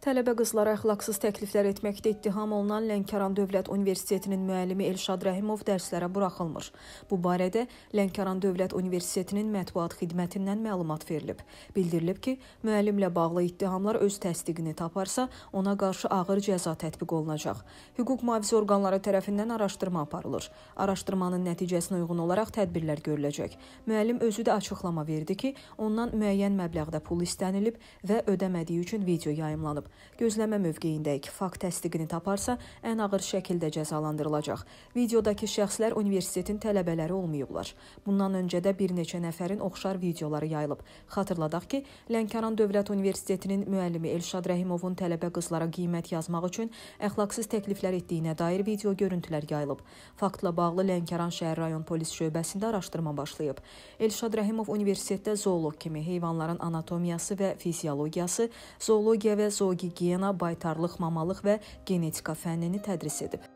Tələbə qızlara əxlaqsız təkliflər etməkdə ittiham olunan Lənkəran Dövlət Universitetinin müəllimi Elşad Rəhimov dərslərə buraxılmır. Bu barədə Lənkəran Dövlət Universitetinin mətbuat xidmətindən məlumat verilib. Bildirilib ki, müəllimlə bağlı ittihamlar öz təsdiqini taparsa, ona qarşı ağır cəza tətbiq olunacaq. Hüquq mühafizə orqanları tərəfindən araşdırma aparılır. Araşdırmanın nəticəsinə uyğun olaraq tədbirlər görüləcək. Müəllim özü də açıqlama verdi ki, ondan müəyyən məbləğdə pul istənilib və ödəmədiyi üçün video yayımlanıb. Gözləmə mövqeyində iki fakt təsdiqini taparsa, ən ağır şəkildə cəzalandırılacaq. Videodakı şəxslər universitetin tələbələri olmayıblar. Bundan öncə də bir neçə nəfərin oxşar videoları yayılıb. Xatırladaq ki, Lənkəran Dövlət Universitetinin müəllimi Elşad Rəhimovun tələbə qızlara qiymət yazmaq üçün əxlaqsız təkliflər etdiyinə dair video görüntülər yayılıb. Faktla bağlı Lənkəran şəhər rayon polis şöbəsində araşdırma başlayıb. Elşad Rəhimov universitetdə zooloq kimi heyvanların anatomiyası və fiziologiyası, zoologiya və zoogiya gigiyena, baytarlıq, mamalıq və genetika fənnini tədris edib.